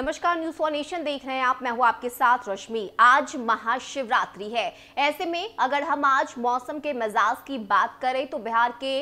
नमस्कार news for nation देख रहे हैं आप मैं हूं आपके साथ रश्मि आज महाशिवरात्रि है ऐसे में अगर हम आज मौसम के मिजाज की बात करें तो बिहार के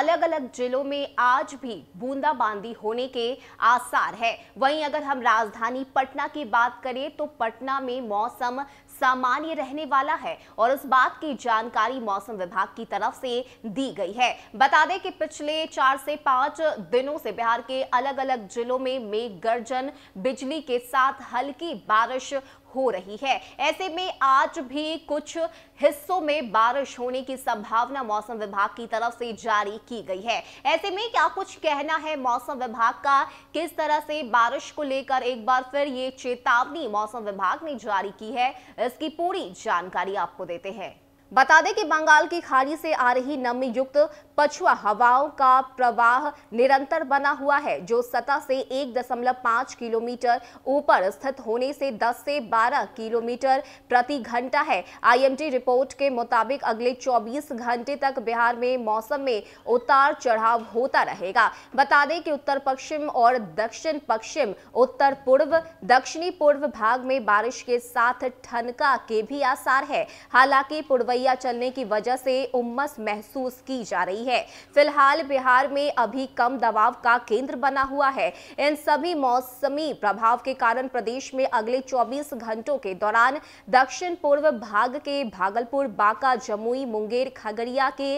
अलग अलग जिलों में आज भी बूंदाबांदी होने के आसार है वहीं अगर हम राजधानी पटना की बात करें तो पटना में मौसम सामान्य रहने वाला है और इस बात की जानकारी मौसम विभाग की तरफ से दी गई है बता दें कि पिछले चार से पांच दिनों से बिहार के अलग अलग जिलों में मेघ गर्जन बिजली के साथ हल्की बारिश हो रही है ऐसे में आज भी कुछ हिस्सों में बारिश होने की संभावना मौसम विभाग की तरफ से जारी की गई है ऐसे में क्या कुछ कहना है मौसम विभाग का किस तरह से बारिश को लेकर एक बार फिर ये चेतावनी मौसम विभाग ने जारी की है इसकी पूरी जानकारी आपको देते हैं बता दें कि बंगाल की खाड़ी से आ रही नमी युक्त पछुआ हवाओं का प्रवाह निरंतर बना हुआ है जो सतह से 1.5 किलोमीटर ऊपर स्थित होने से 10 से 12 किलोमीटर प्रति घंटा है आईएमडी रिपोर्ट के मुताबिक अगले 24 घंटे तक बिहार में मौसम में उतार चढ़ाव होता रहेगा बता दें कि उत्तर पश्चिम और दक्षिण पश्चिम उत्तर पूर्व दक्षिणी पूर्व भाग में बारिश के साथ ठनका के भी आसार है हालांकि पूर्व रवैया चलने की वजह से उम्मस महसूस की जा रही है फिलहाल बिहार में अभी कम दबाव का केंद्र बना हुआ है इन सभी मौसमी प्रभाव के कारण प्रदेश में अगले 24 घंटों के दौरान दक्षिण पूर्व भाग के भागलपुर बांका जमुई मुंगेर खगड़िया के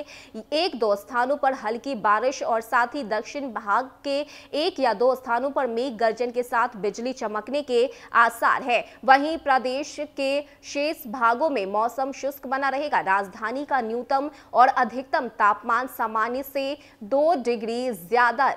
एक दो स्थानों पर हल्की बारिश और साथ ही दक्षिण भाग के एक या दो स्थानों पर मेघ गर्जन के साथ बिजली चमकने के आसार है वहीं प्रदेश के शेष भागों में मौसम शुष्क बना रहे रहेगा राजधानी का न्यूनतम और अधिकतम तापमान सामान्य से दो डिग्री ज्यादा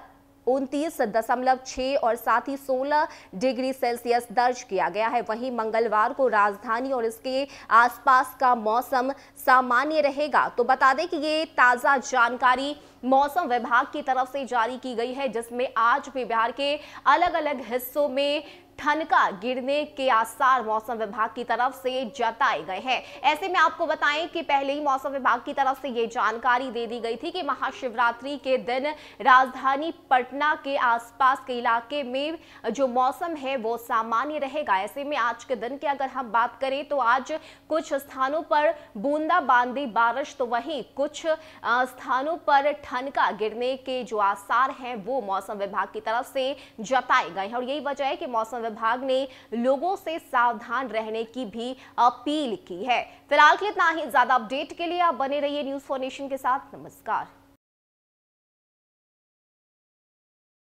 उनतीस दशमलव छह और साथ ही सोलह डिग्री सेल्सियस दर्ज किया गया है वहीं मंगलवार को राजधानी और इसके आसपास का मौसम सामान्य रहेगा तो बता दें कि ये ताज़ा जानकारी मौसम विभाग की तरफ से जारी की गई है जिसमें आज भी बिहार के अलग अलग हिस्सों में ठनका गिरने के आसार मौसम विभाग की तरफ से जताए गए हैं ऐसे में आपको बताएं कि पहले ही मौसम विभाग की तरफ से ये जानकारी दे दी गई थी कि महाशिवरात्रि के दिन राजधानी पटना के आसपास के इलाके में जो मौसम है वो सामान्य रहेगा ऐसे में आज के दिन की अगर हम बात करें तो आज कुछ स्थानों पर बूंदाबांदी बारिश तो वहीं कुछ स्थानों पर ठनका गिरने के जो आसार हैं वो मौसम विभाग की तरफ से जताए गए हैं और यही वजह है कि मौसम विभाग ने लोगों से सावधान रहने की भी अपील की है फिलहाल के लिए इतना ही ज्यादा अपडेट के लिए आप बने रहिए न्यूज फॉर नेशन के साथ नमस्कार